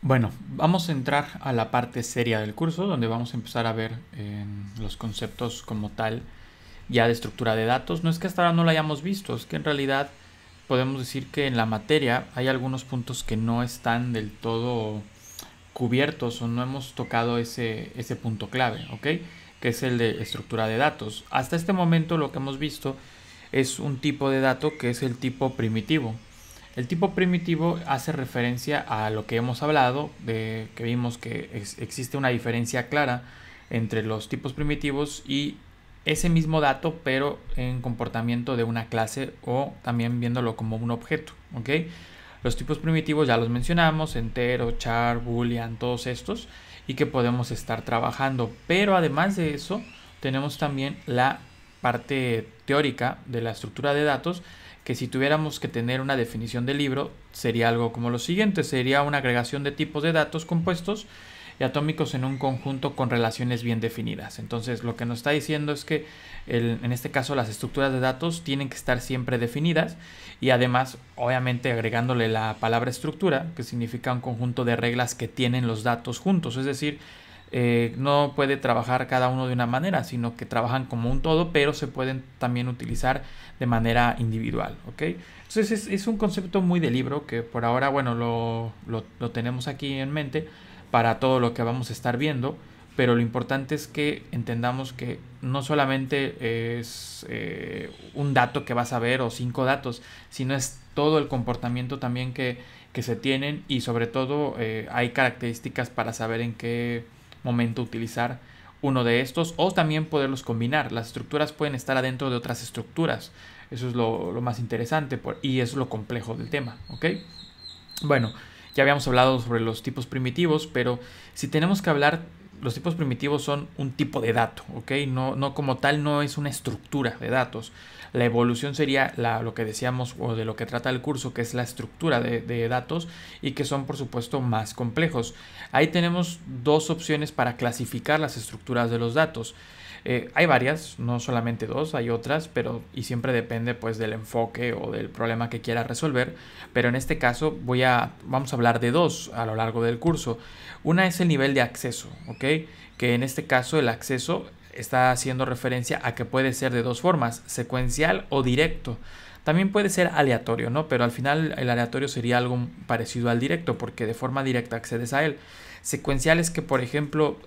Bueno, vamos a entrar a la parte seria del curso, donde vamos a empezar a ver los conceptos como tal ya de estructura de datos. No es que hasta ahora no lo hayamos visto, es que en realidad podemos decir que en la materia hay algunos puntos que no están del todo cubiertos o no hemos tocado ese, ese punto clave, ¿ok? Que es el de estructura de datos. Hasta este momento lo que hemos visto es un tipo de dato que es el tipo primitivo, el tipo primitivo hace referencia a lo que hemos hablado, de que vimos que existe una diferencia clara entre los tipos primitivos y ese mismo dato, pero en comportamiento de una clase o también viéndolo como un objeto. ¿ok? Los tipos primitivos ya los mencionamos, entero, char, boolean, todos estos, y que podemos estar trabajando. Pero además de eso, tenemos también la parte teórica de la estructura de datos, que si tuviéramos que tener una definición de libro, sería algo como lo siguiente, sería una agregación de tipos de datos compuestos y atómicos en un conjunto con relaciones bien definidas. Entonces, lo que nos está diciendo es que en este caso las estructuras de datos tienen que estar siempre definidas y además, obviamente, agregándole la palabra estructura, que significa un conjunto de reglas que tienen los datos juntos, es decir, eh, no puede trabajar cada uno de una manera, sino que trabajan como un todo, pero se pueden también utilizar de manera individual, Entonces es, un concepto muy de libro que por ahora, bueno, lo, lo, tenemos aquí en mente para todo lo que vamos a estar viendo, pero lo importante es que entendamos que no solamente es eh, un dato que vas a ver o cinco datos, sino es todo el comportamiento también que, que se tienen y sobre todo eh, hay características para saber en qué momento utilizar uno de estos o también poderlos combinar. Las estructuras pueden estar adentro de otras estructuras. Eso es lo, más interesante y es lo complejo del tema, ¿ok? Bueno, ya habíamos hablado sobre los tipos primitivos, pero si tenemos que hablar los tipos primitivos son un tipo de dato, ¿ok? No, no como tal, no es una estructura de datos. La evolución sería la, lo que decíamos o de lo que trata el curso, que es la estructura de, de, datos y que son por supuesto más complejos. Ahí tenemos dos opciones para clasificar las estructuras de los datos. Eh, hay varias, no solamente dos, hay otras, pero y siempre depende pues del enfoque o del problema que quieras resolver, pero en este caso voy a, vamos a hablar de dos a lo largo del curso. Una es el nivel de acceso, ¿ok? Que en este caso el acceso está haciendo referencia a que puede ser de dos formas, secuencial o directo. También puede ser aleatorio, ¿no? Pero al final el aleatorio sería algo parecido al directo porque de forma directa accedes a él. Secuencial es que, por ejemplo,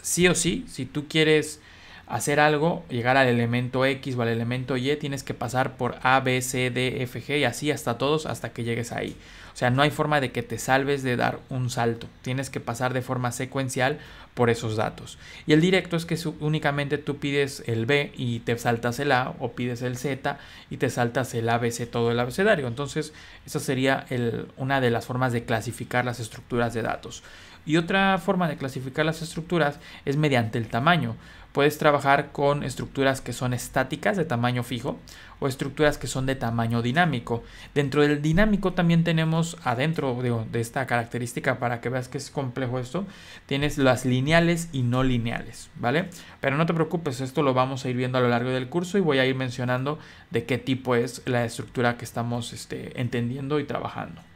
sí o sí, si tú quieres hacer algo, llegar al elemento X o al elemento Y, tienes que pasar por A, B, C, D, F, G y así hasta todos hasta que llegues ahí. O sea, no hay forma de que te salves de dar un salto. Tienes que pasar de forma secuencial por esos datos. Y el directo es que únicamente tú pides el B y te saltas el A o pides el Z y te saltas el A, B, C, todo el abecedario. Entonces, esa sería una de las formas de clasificar las estructuras de datos. Y otra forma de clasificar las estructuras es mediante el tamaño. Puedes trabajar con estructuras que son estáticas de tamaño fijo o estructuras que son de tamaño dinámico. Dentro del dinámico también tenemos adentro de, esta característica para que veas que es complejo esto, tienes las lineales y no lineales, ¿vale? Pero no te preocupes, esto lo vamos a ir viendo a lo largo del curso y voy a ir mencionando de qué tipo es la estructura que estamos este, entendiendo y trabajando.